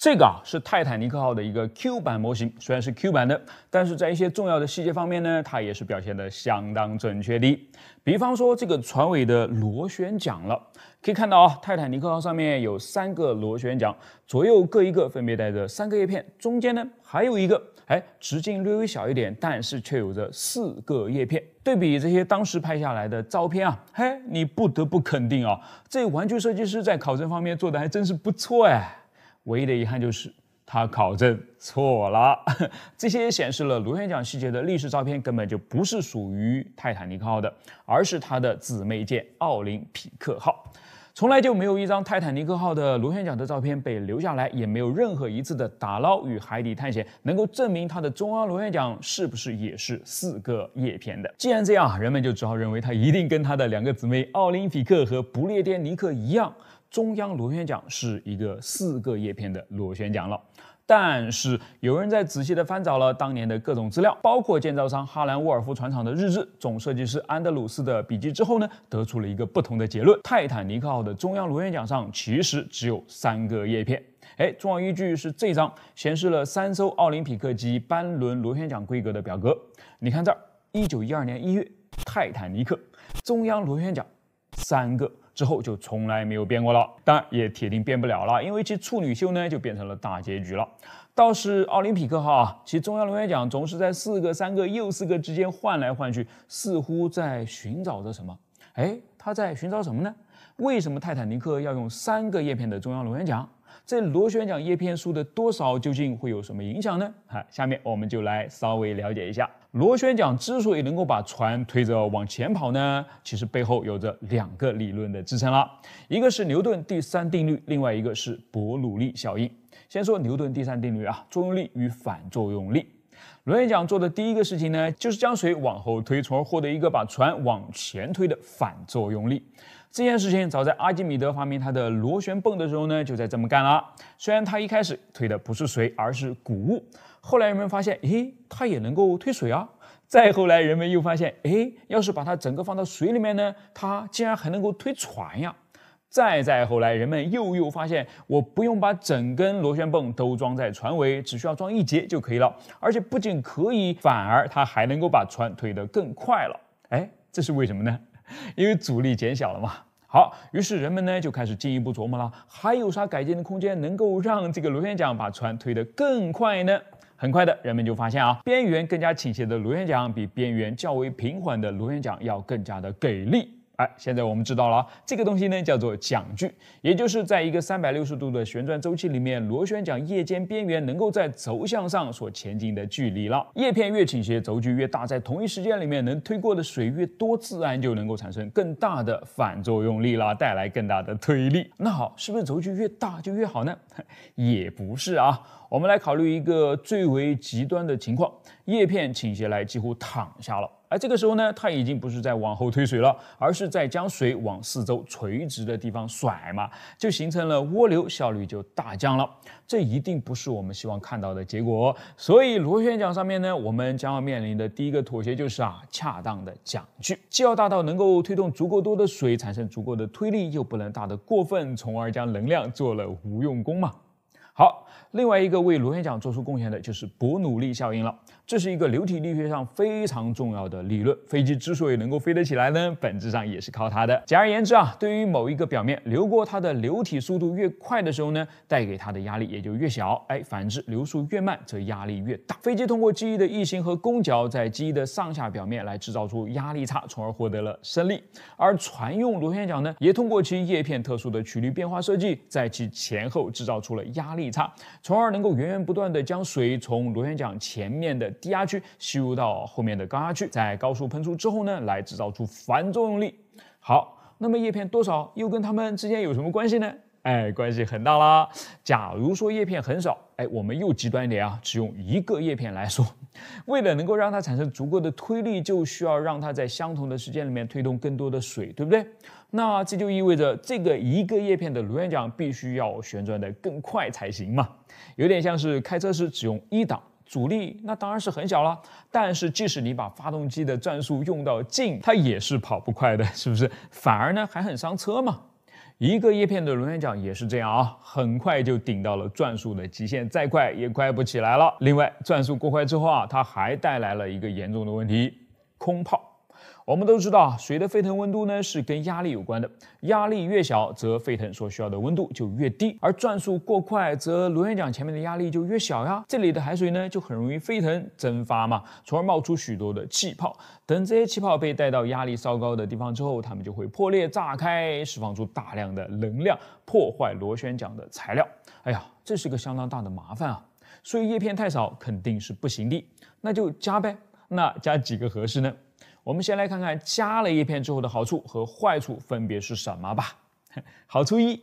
这个啊是泰坦尼克号的一个 Q 版模型，虽然是 Q 版的，但是在一些重要的细节方面呢，它也是表现的相当准确的。比方说这个船尾的螺旋桨了，可以看到啊，泰坦尼克号上面有三个螺旋桨，左右各一个，分别带着三个叶片，中间呢还有一个，哎，直径略微小一点，但是却有着四个叶片。对比这些当时拍下来的照片啊，嘿，你不得不肯定啊，这玩具设计师在考证方面做的还真是不错哎。唯一的遗憾就是他考证错了。这些显示了螺旋桨细节的历史照片根本就不是属于泰坦尼克号的，而是他的姊妹舰奥林匹克号。从来就没有一张泰坦尼克号的螺旋桨的照片被留下来，也没有任何一次的打捞与海底探险能够证明它的中央螺旋桨是不是也是四个叶片的。既然这样，人们就只好认为它一定跟它的两个姊妹奥林匹克和不列颠尼克一样。中央螺旋桨是一个四个叶片的螺旋桨了，但是有人在仔细地翻找了当年的各种资料，包括建造商哈兰·沃尔夫船厂的日志、总设计师安德鲁斯的笔记之后呢，得出了一个不同的结论：泰坦尼克号的中央螺旋桨上其实只有三个叶片。哎，重要依据是这张显示了三艘奥林匹克级班轮螺旋桨规格的表格。你看这儿，一九一二年一月，泰坦尼克中央螺旋桨三个。之后就从来没有变过了，但也铁定变不了了，因为其处女秀呢就变成了大结局了。倒是奥林匹克号啊，其中央螺旋桨总是在四个、三个又四个之间换来换去，似乎在寻找着什么。哎，它在寻找什么呢？为什么泰坦尼克要用三个叶片的中央螺旋桨？这螺旋桨叶片数的多少究竟会有什么影响呢？哈，下面我们就来稍微了解一下。螺旋桨之所以能够把船推着往前跑呢，其实背后有着两个理论的支撑了，一个是牛顿第三定律，另外一个是伯努利效应。先说牛顿第三定律啊，作用力与反作用力。螺旋桨做的第一个事情呢，就是将水往后推，从而获得一个把船往前推的反作用力。这件事情早在阿基米德发明他的螺旋泵的时候呢，就在这么干了。虽然他一开始推的不是水，而是谷物。后来人们发现，诶，它也能够推水啊。再后来人们又发现，诶，要是把它整个放到水里面呢，它竟然还能够推船呀。再再后来，人们又又发现，我不用把整根螺旋泵都装在船尾，只需要装一节就可以了。而且不仅可以，反而它还能够把船推得更快了。哎，这是为什么呢？因为阻力减小了嘛，好，于是人们呢就开始进一步琢磨了，还有啥改进的空间，能够让这个螺旋桨把船推得更快呢？很快的，人们就发现啊，边缘更加倾斜的螺旋桨比边缘较为平缓的螺旋桨要更加的给力。哎，现在我们知道了这个东西呢叫做桨距，也就是在一个三百六十度的旋转周期里面，螺旋桨叶尖边缘能够在轴向上所前进的距离了。叶片越倾斜，轴距越大，在同一时间里面能推过的水越多，自然就能够产生更大的反作用力了，带来更大的推力。那好，是不是轴距越大就越好呢？也不是啊。我们来考虑一个最为极端的情况，叶片倾斜来几乎躺下了，而这个时候呢，它已经不是在往后推水了，而是在将水往四周垂直的地方甩嘛，就形成了涡流，效率就大降了。这一定不是我们希望看到的结果。所以，螺旋桨上面呢，我们将要面临的第一个妥协就是啊，恰当的桨距，既要大到能够推动足够多的水产生足够的推力，又不能大得过分，从而将能量做了无用功嘛。好，另外一个为螺旋桨做出贡献的就是伯努利效应了，这是一个流体力学上非常重要的理论。飞机之所以能够飞得起来呢，本质上也是靠它的。简而言之啊，对于某一个表面，流过它的流体速度越快的时候呢，带给它的压力也就越小。哎，反之流速越慢，则压力越大。飞机通过机翼的翼形和弓角，在机翼的上下表面来制造出压力差，从而获得了升力。而船用螺旋桨呢，也通过其叶片特殊的曲率变化设计，在其前后制造出了压力。差，从而能够源源不断的将水从螺旋桨前面的低压区吸入到后面的高压区，在高速喷出之后呢，来制造出反作用力。好，那么叶片多少又跟它们之间有什么关系呢？哎，关系很大啦。假如说叶片很少，哎，我们又极端一点啊，只用一个叶片来说，为了能够让它产生足够的推力，就需要让它在相同的时间里面推动更多的水，对不对？那这就意味着这个一个叶片的螺旋桨必须要旋转的更快才行嘛。有点像是开车时只用一档，阻力那当然是很小了，但是即使你把发动机的转速用到尽，它也是跑不快的，是不是？反而呢还很伤车嘛。一个叶片的螺旋桨也是这样啊，很快就顶到了转速的极限，再快也快不起来了。另外，转速过快之后啊，它还带来了一个严重的问题——空泡。我们都知道，水的沸腾温度呢是跟压力有关的，压力越小，则沸腾所需要的温度就越低。而转速过快，则螺旋桨前面的压力就越小呀，这里的海水呢就很容易沸腾蒸发嘛，从而冒出许多的气泡。等这些气泡被带到压力稍高的地方之后，它们就会破裂炸开，释放出大量的能量，破坏螺旋桨的材料。哎呀，这是个相当大的麻烦啊！所以叶片太少肯定是不行的，那就加呗。那加几个合适呢？我们先来看看加了叶片之后的好处和坏处分别是什么吧。好处一，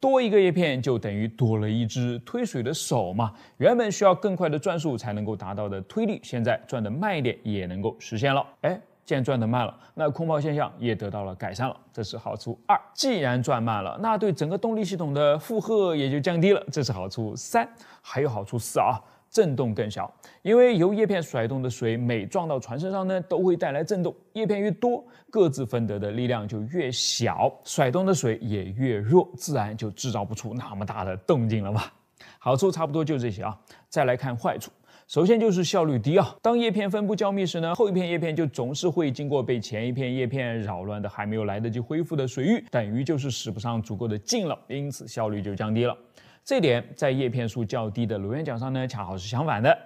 多一个叶片就等于多了一只推水的手嘛，原本需要更快的转速才能够达到的推力，现在转的慢一点也能够实现了。哎，既然转的慢了，那空泡现象也得到了改善了，这是好处二。既然转慢了，那对整个动力系统的负荷也就降低了，这是好处三。还有好处四啊。震动更小，因为由叶片甩动的水每撞到船身上呢，都会带来震动。叶片越多，各自分得的力量就越小，甩动的水也越弱，自然就制造不出那么大的动静了吧。好处差不多就这些啊。再来看坏处，首先就是效率低啊。当叶片分布较密时呢，后一片叶片就总是会经过被前一片叶片扰乱的还没有来得及恢复的水域，等于就是使不上足够的劲了，因此效率就降低了。这点在叶片数较低的螺旋桨上呢，恰好是相反的。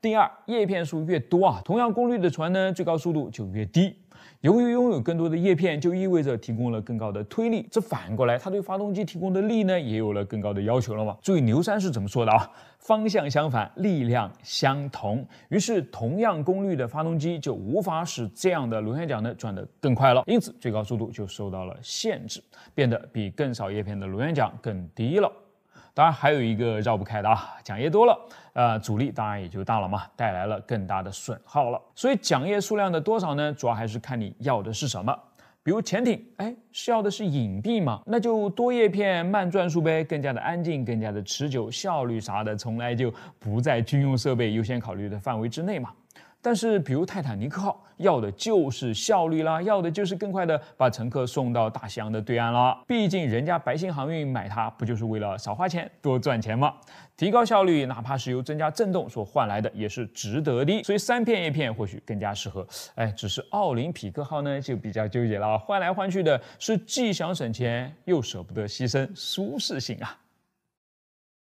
第二，叶片数越多啊，同样功率的船呢，最高速度就越低。由于拥有更多的叶片，就意味着提供了更高的推力，这反过来它对发动机提供的力呢，也有了更高的要求了嘛。注意牛三是怎么说的啊？方向相反，力量相同。于是同样功率的发动机就无法使这样的螺旋桨呢转得更快了，因此最高速度就受到了限制，变得比更少叶片的螺旋桨更低了。当然还有一个绕不开的啊，桨叶多了，呃，阻力当然也就大了嘛，带来了更大的损耗了。所以桨叶数量的多少呢，主要还是看你要的是什么。比如潜艇，哎，是要的是隐蔽嘛，那就多叶片慢转速呗，更加的安静，更加的持久，效率啥的从来就不在军用设备优先考虑的范围之内嘛。但是，比如泰坦尼克号要的就是效率啦，要的就是更快的把乘客送到大西洋的对岸啦。毕竟人家白星航运买它不就是为了少花钱多赚钱吗？提高效率，哪怕是由增加震动所换来的，也是值得的。所以三片叶片或许更加适合。哎，只是奥林匹克号呢就比较纠结了，换来换去的是既想省钱又舍不得牺牲舒适性啊。